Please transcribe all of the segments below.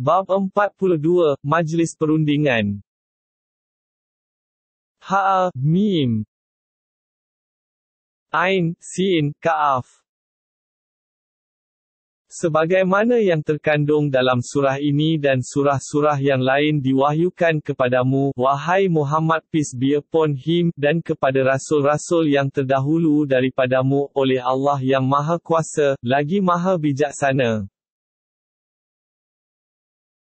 Bab 42, Majlis Perundingan Ha'a, Mim Ain, Sin, Ka'af Sebagaimana yang terkandung dalam surah ini dan surah-surah yang lain diwahyukan kepadamu, wahai Muhammad peace be upon him, dan kepada rasul-rasul yang terdahulu daripadamu oleh Allah yang Maha Kuasa, lagi Maha Bijaksana.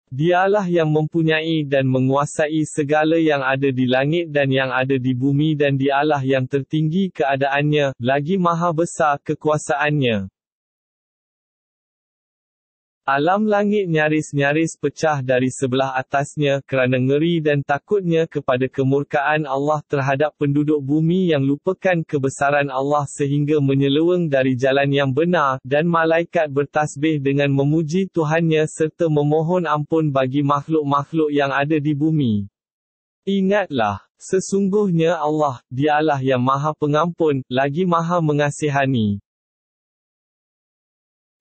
Dialah yang mempunyai dan menguasai segala yang ada di langit dan yang ada di bumi dan dialah yang tertinggi keadaannya, lagi maha besar kekuasaannya. Alam langit nyaris-nyaris pecah dari sebelah atasnya kerana ngeri dan takutnya kepada kemurkaan Allah terhadap penduduk bumi yang lupakan kebesaran Allah sehingga menyeleweng dari jalan yang benar dan malaikat bertasbih dengan memuji Tuhannya serta memohon ampun bagi makhluk-makhluk yang ada di bumi. Ingatlah, sesungguhnya Allah, dialah yang maha pengampun, lagi maha mengasihani.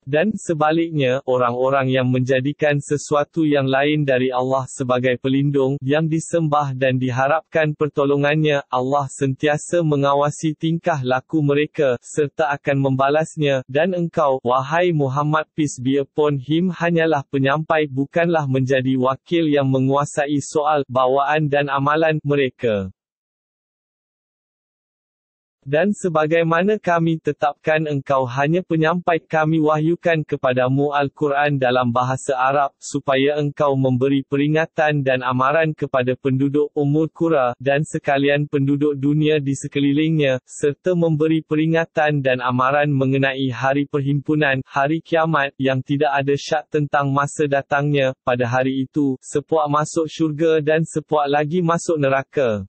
Dan sebaliknya, orang-orang yang menjadikan sesuatu yang lain dari Allah sebagai pelindung, yang disembah dan diharapkan pertolongannya, Allah sentiasa mengawasi tingkah laku mereka, serta akan membalasnya, dan engkau, wahai Muhammad peace be upon him hanyalah penyampai bukanlah menjadi wakil yang menguasai soal, bawaan dan amalan, mereka dan sebagaimana kami tetapkan engkau hanya penyampai kami wahyukan kepadamu Al-Quran dalam bahasa Arab, supaya engkau memberi peringatan dan amaran kepada penduduk umur kura, dan sekalian penduduk dunia di sekelilingnya, serta memberi peringatan dan amaran mengenai hari perhimpunan, hari kiamat, yang tidak ada syak tentang masa datangnya, pada hari itu, sepuak masuk syurga dan sepuak lagi masuk neraka.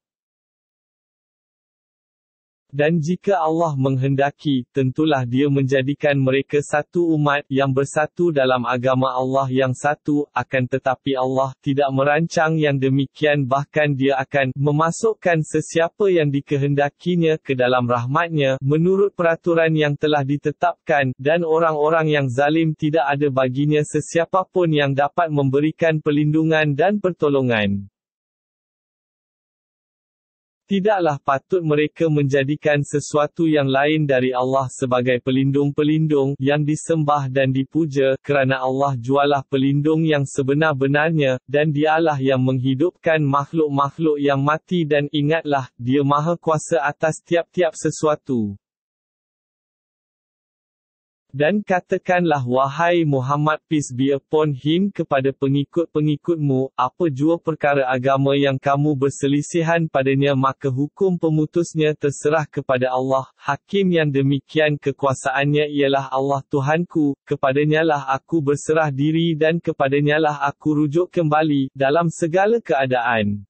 Dan jika Allah menghendaki, tentulah dia menjadikan mereka satu umat, yang bersatu dalam agama Allah yang satu, akan tetapi Allah, tidak merancang yang demikian bahkan dia akan, memasukkan sesiapa yang dikehendakinya ke dalam rahmatnya, menurut peraturan yang telah ditetapkan, dan orang-orang yang zalim tidak ada baginya sesiapapun yang dapat memberikan pelindungan dan pertolongan. Tidaklah patut mereka menjadikan sesuatu yang lain dari Allah sebagai pelindung-pelindung yang disembah dan dipuja kerana Allah jualah pelindung yang sebenar-benarnya dan dialah yang menghidupkan makhluk-makhluk yang mati dan ingatlah, dia maha kuasa atas tiap-tiap sesuatu. Dan katakanlah wahai Muhammad peace be upon him kepada pengikut-pengikutmu, apa jua perkara agama yang kamu berselisihan padanya maka hukum pemutusnya terserah kepada Allah, Hakim yang demikian kekuasaannya ialah Allah Tuhanku, kepadanya lah aku berserah diri dan kepadanya lah aku rujuk kembali, dalam segala keadaan.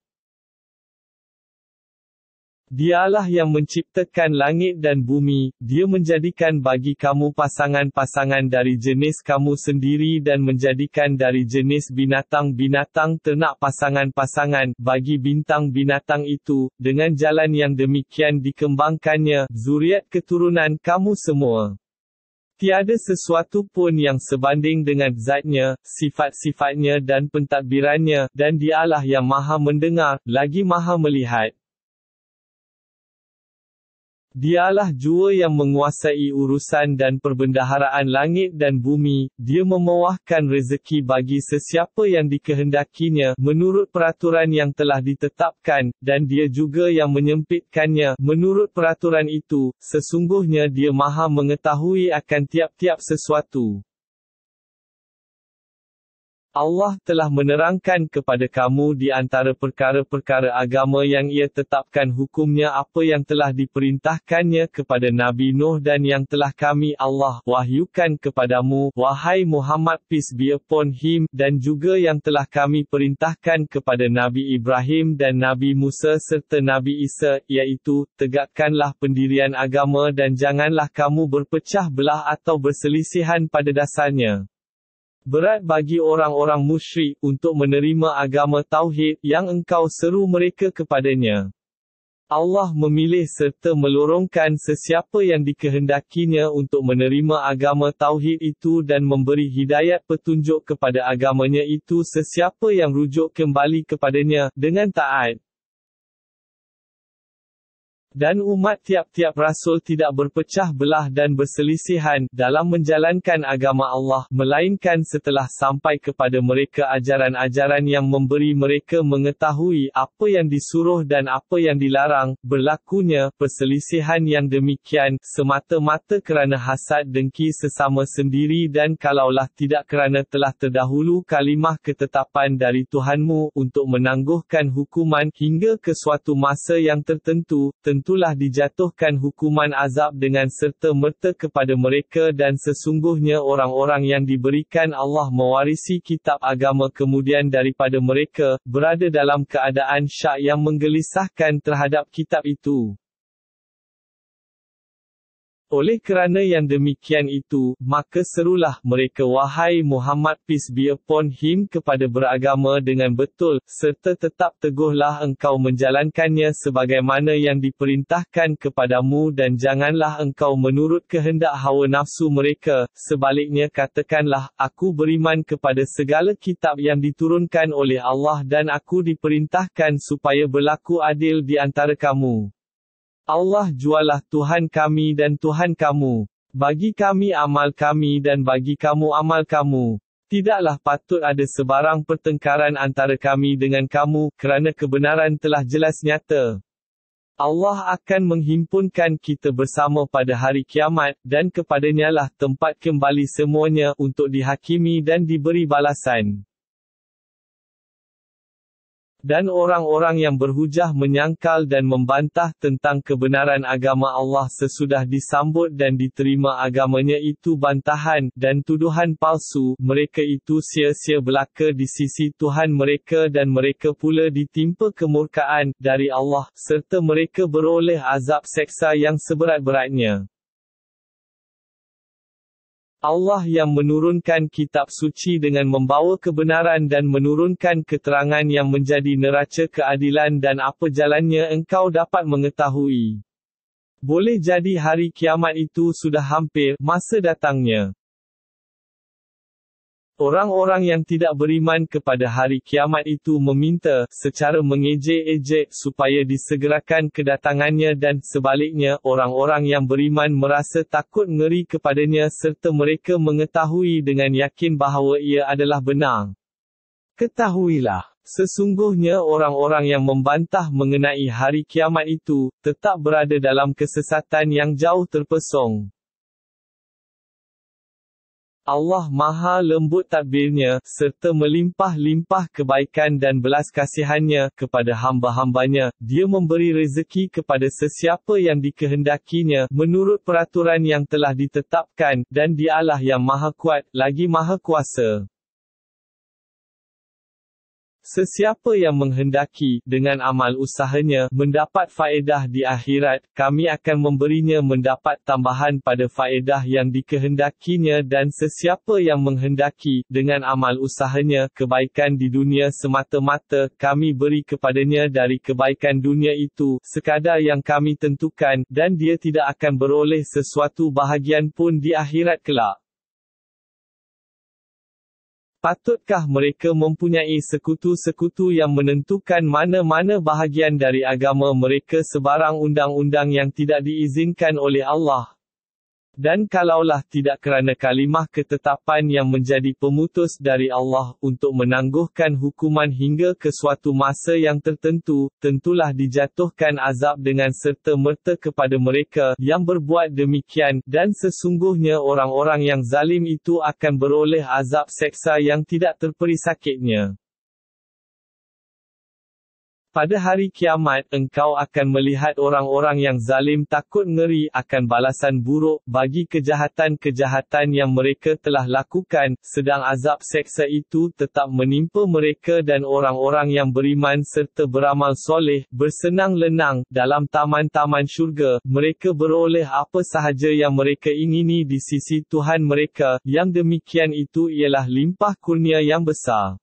Dialah yang menciptakan langit dan bumi, dia menjadikan bagi kamu pasangan-pasangan dari jenis kamu sendiri dan menjadikan dari jenis binatang-binatang ternak pasangan-pasangan, bagi bintang-binatang itu, dengan jalan yang demikian dikembangkannya, zuriat keturunan kamu semua. Tiada sesuatu pun yang sebanding dengan zatnya, sifat-sifatnya dan pentadbirannya, dan dialah yang maha mendengar, lagi maha melihat. Dialah jua yang menguasai urusan dan perbendaharaan langit dan bumi, dia memuahkan rezeki bagi sesiapa yang dikehendakinya, menurut peraturan yang telah ditetapkan, dan dia juga yang menyempitkannya, menurut peraturan itu, sesungguhnya dia maha mengetahui akan tiap-tiap sesuatu. Allah telah menerangkan kepada kamu di antara perkara-perkara agama yang ia tetapkan hukumnya apa yang telah diperintahkannya kepada Nabi Nuh dan yang telah kami Allah wahyukan kepadamu, wahai Muhammad peace be upon him, dan juga yang telah kami perintahkan kepada Nabi Ibrahim dan Nabi Musa serta Nabi Isa, iaitu, tegakkanlah pendirian agama dan janganlah kamu berpecah belah atau berselisihan pada dasarnya. Berat bagi orang-orang musyrik untuk menerima agama tauhid yang engkau seru mereka kepadanya. Allah memilih serta melorongkan sesiapa yang dikehendakinya untuk menerima agama tauhid itu dan memberi hidayat petunjuk kepada agamanya itu sesiapa yang rujuk kembali kepadanya dengan taat dan umat tiap-tiap rasul tidak berpecah belah dan berselisihan dalam menjalankan agama Allah melainkan setelah sampai kepada mereka ajaran-ajaran yang memberi mereka mengetahui apa yang disuruh dan apa yang dilarang berlakunya perselisihan yang demikian semata-mata kerana hasad dengki sesama sendiri dan kalaulah tidak kerana telah terdahulu kalimah ketetapan dari Tuhanmu untuk menangguhkan hukuman hingga ke suatu masa yang tertentu tentulah dijatuhkan hukuman azab dengan serta merta kepada mereka dan sesungguhnya orang-orang yang diberikan Allah mewarisi kitab agama kemudian daripada mereka, berada dalam keadaan syak yang menggelisahkan terhadap kitab itu. Oleh kerana yang demikian itu, maka serulah mereka wahai Muhammad peace be upon him kepada beragama dengan betul, serta tetap teguhlah engkau menjalankannya sebagaimana yang diperintahkan kepadamu dan janganlah engkau menurut kehendak hawa nafsu mereka, sebaliknya katakanlah, aku beriman kepada segala kitab yang diturunkan oleh Allah dan aku diperintahkan supaya berlaku adil di antara kamu. Allah jualah Tuhan kami dan Tuhan kamu. Bagi kami amal kami dan bagi kamu amal kamu. Tidaklah patut ada sebarang pertengkaran antara kami dengan kamu, kerana kebenaran telah jelas nyata. Allah akan menghimpunkan kita bersama pada hari kiamat, dan kepadanyalah tempat kembali semuanya untuk dihakimi dan diberi balasan. Dan orang-orang yang berhujah menyangkal dan membantah tentang kebenaran agama Allah sesudah disambut dan diterima agamanya itu bantahan, dan tuduhan palsu, mereka itu sia-sia belaka di sisi Tuhan mereka dan mereka pula ditimpa kemurkaan, dari Allah, serta mereka beroleh azab seksa yang seberat-beratnya. Allah yang menurunkan kitab suci dengan membawa kebenaran dan menurunkan keterangan yang menjadi neraca keadilan dan apa jalannya engkau dapat mengetahui. Boleh jadi hari kiamat itu sudah hampir, masa datangnya. Orang-orang yang tidak beriman kepada hari kiamat itu meminta, secara mengejek-ejek, supaya disegerakan kedatangannya dan, sebaliknya, orang-orang yang beriman merasa takut ngeri kepadanya serta mereka mengetahui dengan yakin bahawa ia adalah benar. Ketahuilah, sesungguhnya orang-orang yang membantah mengenai hari kiamat itu, tetap berada dalam kesesatan yang jauh terpesong. Allah Maha lembut Takbirnya serta melimpah-limpah kebaikan dan belas kasihannya kepada hamba-hambanya. Dia memberi rezeki kepada sesiapa yang dikehendakinya menurut peraturan yang telah ditetapkan, dan dialah yang maha kuat, lagi maha kuasa. Sesiapa yang menghendaki, dengan amal usahanya, mendapat faedah di akhirat, kami akan memberinya mendapat tambahan pada faedah yang dikehendakinya dan sesiapa yang menghendaki, dengan amal usahanya, kebaikan di dunia semata-mata, kami beri kepadanya dari kebaikan dunia itu, sekadar yang kami tentukan, dan dia tidak akan beroleh sesuatu bahagian pun di akhirat kelak. Patutkah mereka mempunyai sekutu-sekutu yang menentukan mana-mana bahagian dari agama mereka sebarang undang-undang yang tidak diizinkan oleh Allah? Dan kalaulah tidak kerana kalimah ketetapan yang menjadi pemutus dari Allah untuk menangguhkan hukuman hingga ke suatu masa yang tertentu, tentulah dijatuhkan azab dengan serta merta kepada mereka yang berbuat demikian dan sesungguhnya orang-orang yang zalim itu akan beroleh azab seksa yang tidak terperi sakitnya. Pada hari kiamat, engkau akan melihat orang-orang yang zalim takut ngeri akan balasan buruk bagi kejahatan-kejahatan yang mereka telah lakukan, sedang azab seksa itu tetap menimpa mereka dan orang-orang yang beriman serta beramal soleh, bersenang-lenang, dalam taman-taman syurga, mereka beroleh apa sahaja yang mereka ingini di sisi Tuhan mereka, yang demikian itu ialah limpah kurnia yang besar.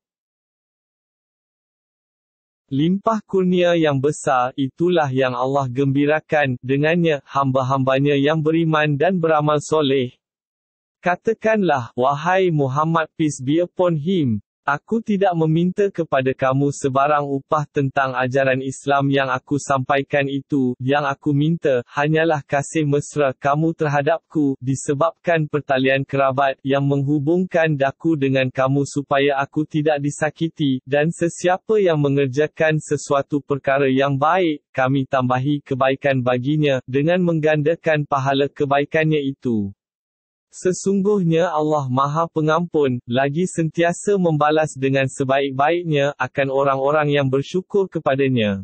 Limpah kurnia yang besar, itulah yang Allah gembirakan, dengannya, hamba-hambanya yang beriman dan beramal soleh. Katakanlah, wahai Muhammad peace be upon him, Aku tidak meminta kepada kamu sebarang upah tentang ajaran Islam yang aku sampaikan itu, yang aku minta, hanyalah kasih mesra kamu terhadapku, disebabkan pertalian kerabat, yang menghubungkan daku dengan kamu supaya aku tidak disakiti, dan sesiapa yang mengerjakan sesuatu perkara yang baik, kami tambahi kebaikan baginya, dengan menggandakan pahala kebaikannya itu. Sesungguhnya Allah Maha Pengampun, lagi sentiasa membalas dengan sebaik-baiknya, akan orang-orang yang bersyukur kepadanya.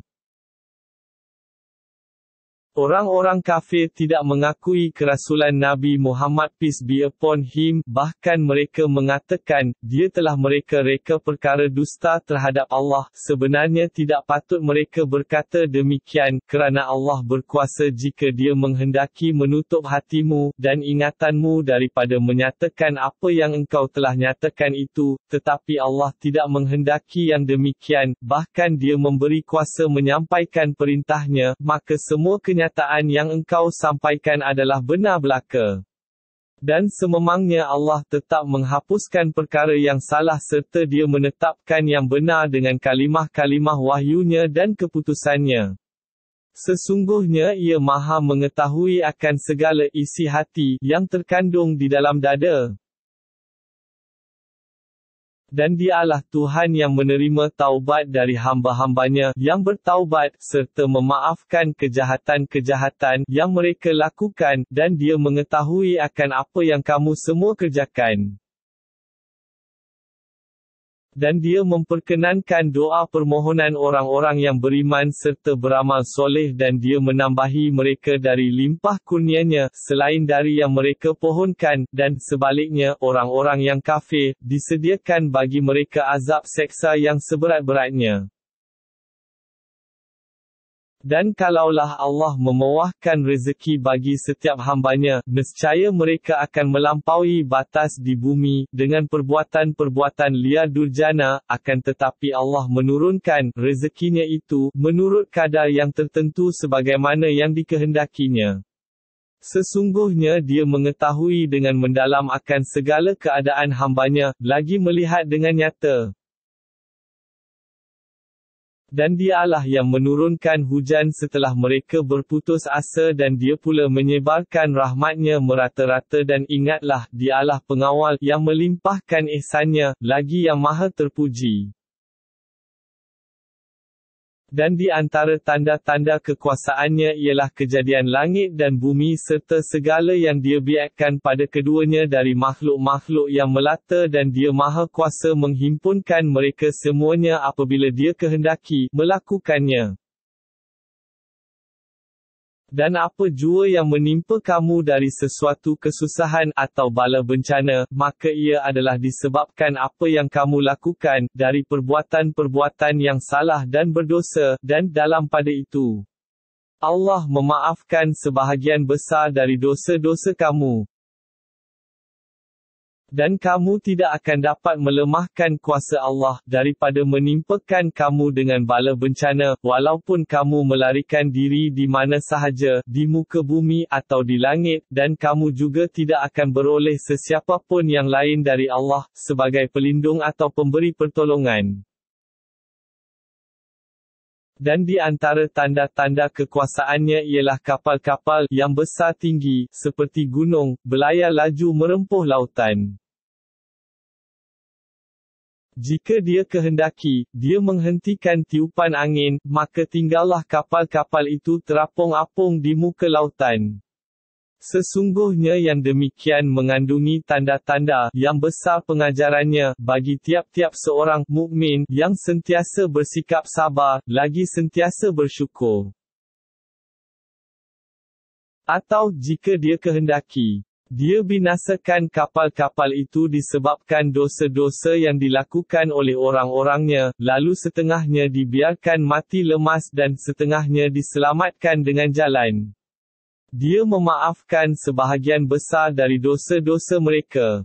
Orang-orang kafir tidak mengakui kerasulan Nabi Muhammad peace be upon him, bahkan mereka mengatakan, dia telah mereka-reka perkara dusta terhadap Allah, sebenarnya tidak patut mereka berkata demikian, kerana Allah berkuasa jika dia menghendaki menutup hatimu, dan ingatanmu daripada menyatakan apa yang engkau telah nyatakan itu, tetapi Allah tidak menghendaki yang demikian, bahkan dia memberi kuasa menyampaikan perintahnya, maka semua kenyataan kenyataan yang engkau sampaikan adalah benar belaka. Dan sememangnya Allah tetap menghapuskan perkara yang salah serta dia menetapkan yang benar dengan kalimah-kalimah wahyunya dan keputusannya. Sesungguhnya ia maha mengetahui akan segala isi hati yang terkandung di dalam dada dan dialah Tuhan yang menerima taubat dari hamba-hambanya yang bertaubat serta memaafkan kejahatan-kejahatan yang mereka lakukan dan dia mengetahui akan apa yang kamu semua kerjakan dan dia memperkenankan doa permohonan orang-orang yang beriman serta beramal soleh dan dia menambahi mereka dari limpah kurnianya, selain dari yang mereka pohonkan, dan sebaliknya, orang-orang yang kafir, disediakan bagi mereka azab seksa yang seberat-beratnya. Dan kalaulah Allah memuahkan rezeki bagi setiap hambanya, nescaya mereka akan melampaui batas di bumi, dengan perbuatan-perbuatan liar durjana, akan tetapi Allah menurunkan rezekinya itu, menurut kadar yang tertentu sebagaimana yang dikehendakinya. Sesungguhnya dia mengetahui dengan mendalam akan segala keadaan hambanya, lagi melihat dengan nyata dan dialah yang menurunkan hujan setelah mereka berputus asa dan dia pula menyebarkan rahmatnya merata-rata dan ingatlah, dialah pengawal yang melimpahkan ihsannya, lagi yang maha terpuji dan di antara tanda-tanda kekuasaannya ialah kejadian langit dan bumi serta segala yang dia biarkan pada keduanya dari makhluk-makhluk yang melata dan dia maha kuasa menghimpunkan mereka semuanya apabila dia kehendaki, melakukannya dan apa jua yang menimpa kamu dari sesuatu kesusahan atau bala bencana, maka ia adalah disebabkan apa yang kamu lakukan, dari perbuatan-perbuatan yang salah dan berdosa, dan dalam pada itu, Allah memaafkan sebahagian besar dari dosa-dosa kamu dan kamu tidak akan dapat melemahkan kuasa Allah daripada menimpakan kamu dengan bala bencana, walaupun kamu melarikan diri di mana sahaja, di muka bumi atau di langit, dan kamu juga tidak akan beroleh sesiapa pun yang lain dari Allah sebagai pelindung atau pemberi pertolongan. Dan di antara tanda-tanda kekuasaannya ialah kapal-kapal yang besar tinggi, seperti gunung, belayar laju merempuh lautan. Jika dia kehendaki, dia menghentikan tiupan angin, maka tinggallah kapal-kapal itu terapung-apung di muka lautan. Sesungguhnya yang demikian mengandungi tanda-tanda yang besar pengajarannya bagi tiap-tiap seorang mukmin yang sentiasa bersikap sabar, lagi sentiasa bersyukur. Atau jika dia kehendaki, dia binasakan kapal-kapal itu disebabkan dosa-dosa yang dilakukan oleh orang-orangnya, lalu setengahnya dibiarkan mati lemas dan setengahnya diselamatkan dengan jalan. Dia memaafkan sebahagian besar dari dosa-dosa mereka.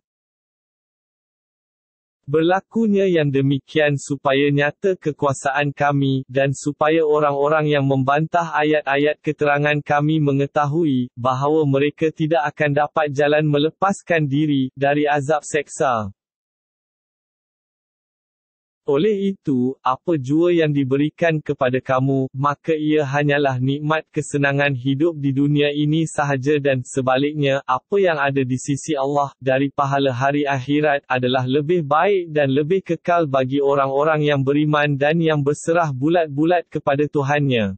Berlakunya yang demikian supaya nyata kekuasaan kami, dan supaya orang-orang yang membantah ayat-ayat keterangan kami mengetahui, bahawa mereka tidak akan dapat jalan melepaskan diri, dari azab seksa. Oleh itu, apa jua yang diberikan kepada kamu, maka ia hanyalah nikmat kesenangan hidup di dunia ini sahaja dan sebaliknya, apa yang ada di sisi Allah, dari pahala hari akhirat, adalah lebih baik dan lebih kekal bagi orang-orang yang beriman dan yang berserah bulat-bulat kepada Tuhannya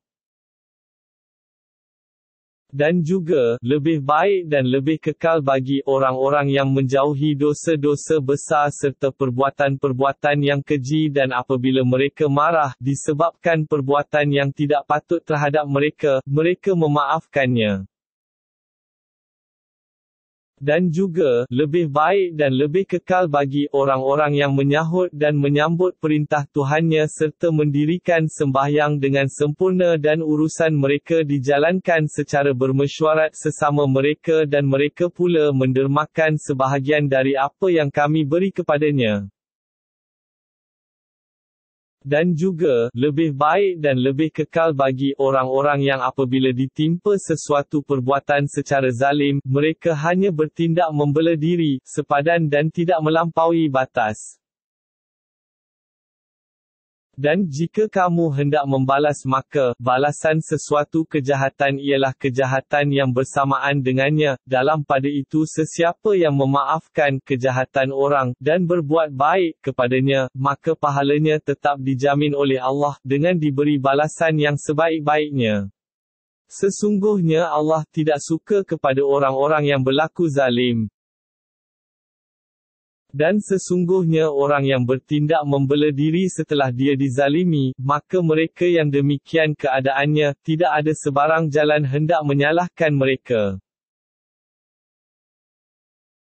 dan juga lebih baik dan lebih kekal bagi orang-orang yang menjauhi dosa-dosa besar serta perbuatan-perbuatan yang keji dan apabila mereka marah disebabkan perbuatan yang tidak patut terhadap mereka mereka memaafkannya dan juga, lebih baik dan lebih kekal bagi orang-orang yang menyahut dan menyambut perintah Tuhannya serta mendirikan sembahyang dengan sempurna dan urusan mereka dijalankan secara bermesyuarat sesama mereka dan mereka pula mendermakan sebahagian dari apa yang kami beri kepadanya dan juga lebih baik dan lebih kekal bagi orang-orang yang apabila ditimpa sesuatu perbuatan secara zalim mereka hanya bertindak membela diri sepadan dan tidak melampaui batas dan, jika kamu hendak membalas maka, balasan sesuatu kejahatan ialah kejahatan yang bersamaan dengannya, dalam pada itu sesiapa yang memaafkan kejahatan orang, dan berbuat baik kepadanya, maka pahalanya tetap dijamin oleh Allah, dengan diberi balasan yang sebaik-baiknya. Sesungguhnya Allah tidak suka kepada orang-orang yang berlaku zalim. Dan sesungguhnya orang yang bertindak membela diri setelah dia dizalimi, maka mereka yang demikian keadaannya, tidak ada sebarang jalan hendak menyalahkan mereka.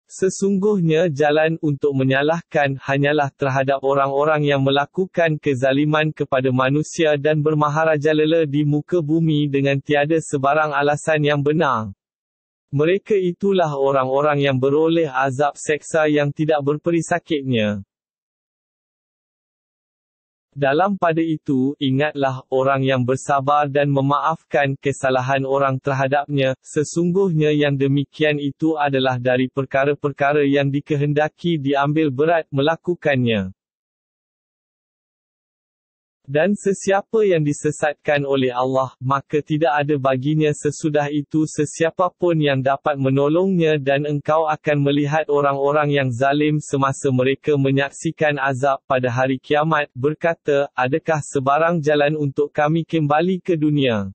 Sesungguhnya jalan untuk menyalahkan hanyalah terhadap orang-orang yang melakukan kezaliman kepada manusia dan bermaharaja lela di muka bumi dengan tiada sebarang alasan yang benar. Mereka itulah orang-orang yang beroleh azab seksa yang tidak berperi sakitnya. Dalam pada itu, ingatlah, orang yang bersabar dan memaafkan kesalahan orang terhadapnya, sesungguhnya yang demikian itu adalah dari perkara-perkara yang dikehendaki diambil berat melakukannya. Dan sesiapa yang disesatkan oleh Allah, maka tidak ada baginya sesudah itu sesiapa pun yang dapat menolongnya dan engkau akan melihat orang-orang yang zalim semasa mereka menyaksikan azab pada hari kiamat, berkata, adakah sebarang jalan untuk kami kembali ke dunia?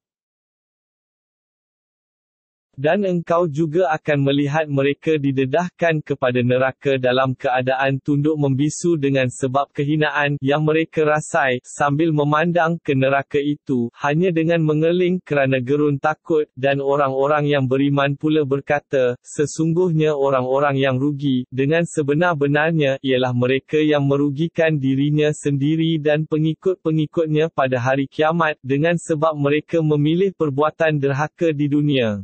dan engkau juga akan melihat mereka didedahkan kepada neraka dalam keadaan tunduk membisu dengan sebab kehinaan yang mereka rasai sambil memandang ke neraka itu hanya dengan mengeling kerana gerun takut dan orang-orang yang beriman pula berkata sesungguhnya orang-orang yang rugi dengan sebenar-benarnya ialah mereka yang merugikan dirinya sendiri dan pengikut-pengikutnya pada hari kiamat dengan sebab mereka memilih perbuatan derhaka di dunia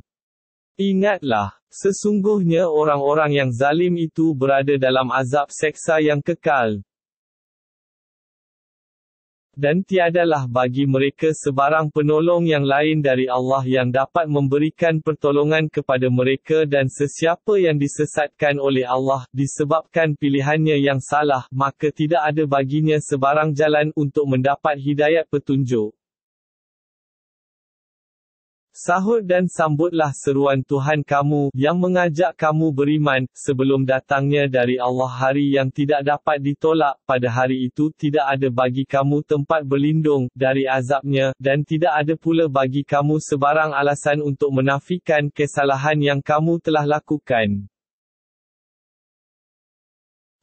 Ingatlah, sesungguhnya orang-orang yang zalim itu berada dalam azab seksa yang kekal. Dan tiadalah bagi mereka sebarang penolong yang lain dari Allah yang dapat memberikan pertolongan kepada mereka dan sesiapa yang disesatkan oleh Allah disebabkan pilihannya yang salah, maka tidak ada baginya sebarang jalan untuk mendapat hidayat petunjuk. Sahut dan sambutlah seruan Tuhan kamu, yang mengajak kamu beriman, sebelum datangnya dari Allah hari yang tidak dapat ditolak, pada hari itu tidak ada bagi kamu tempat berlindung, dari azabnya, dan tidak ada pula bagi kamu sebarang alasan untuk menafikan kesalahan yang kamu telah lakukan.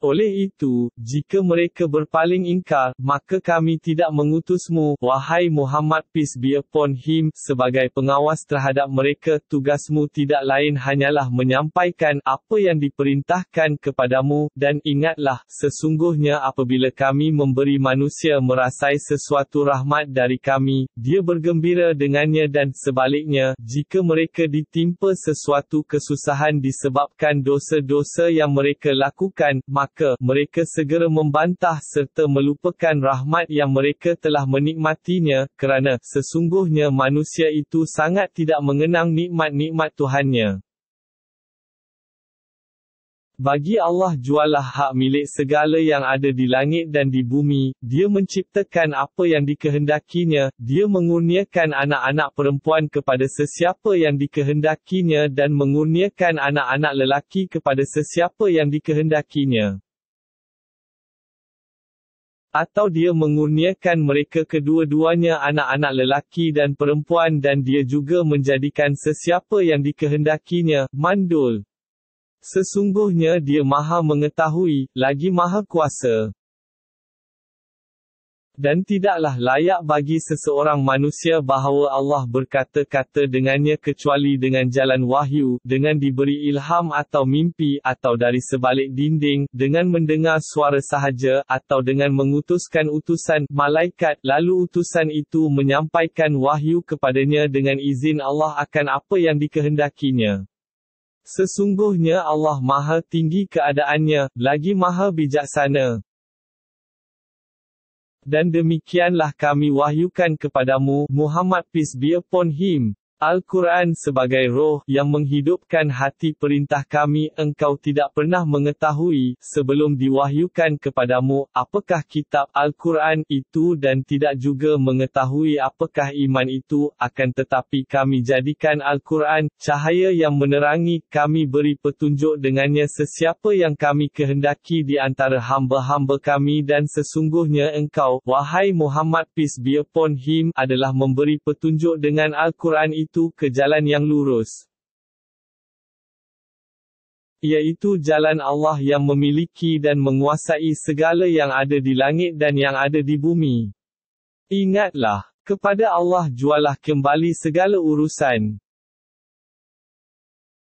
Oleh itu, jika mereka berpaling ingkar, maka kami tidak mengutusmu, wahai Muhammad peace be upon him, sebagai pengawas terhadap mereka. Tugasmu tidak lain hanyalah menyampaikan apa yang diperintahkan kepadamu, dan ingatlah, sesungguhnya apabila kami memberi manusia merasai sesuatu rahmat dari kami, dia bergembira dengannya dan sebaliknya, jika mereka ditimpa sesuatu kesusahan disebabkan dosa-dosa yang mereka lakukan, maka neraka, mereka segera membantah serta melupakan rahmat yang mereka telah menikmatinya, kerana, sesungguhnya manusia itu sangat tidak mengenang nikmat-nikmat Tuhannya. Bagi Allah jualah hak milik segala yang ada di langit dan di bumi, dia menciptakan apa yang dikehendakinya, dia mengurniakan anak-anak perempuan kepada sesiapa yang dikehendakinya dan mengurniakan anak-anak lelaki kepada sesiapa yang dikehendakinya. Atau dia mengurniakan mereka kedua-duanya anak-anak lelaki dan perempuan dan dia juga menjadikan sesiapa yang dikehendakinya, mandul. Sesungguhnya dia maha mengetahui, lagi maha kuasa. Dan tidaklah layak bagi seseorang manusia bahawa Allah berkata-kata dengannya kecuali dengan jalan wahyu, dengan diberi ilham atau mimpi, atau dari sebalik dinding, dengan mendengar suara sahaja, atau dengan mengutuskan utusan, malaikat, lalu utusan itu menyampaikan wahyu kepadanya dengan izin Allah akan apa yang dikehendakinya. Sesungguhnya Allah maha tinggi keadaannya, lagi maha bijaksana. Dan demikianlah kami wahyukan kepadamu, Muhammad peace be upon him. Al-Quran sebagai roh yang menghidupkan hati perintah kami engkau tidak pernah mengetahui sebelum diwahyukan kepadamu apakah kitab Al-Quran itu dan tidak juga mengetahui apakah iman itu akan tetapi kami jadikan Al-Quran cahaya yang menerangi kami beri petunjuk dengannya sesiapa yang kami kehendaki di antara hamba-hamba kami dan sesungguhnya engkau wahai Muhammad peace be upon him adalah memberi petunjuk dengan Al-Quran itu itu ke jalan yang lurus. Iaitu jalan Allah yang memiliki dan menguasai segala yang ada di langit dan yang ada di bumi. Ingatlah, kepada Allah jualah kembali segala urusan.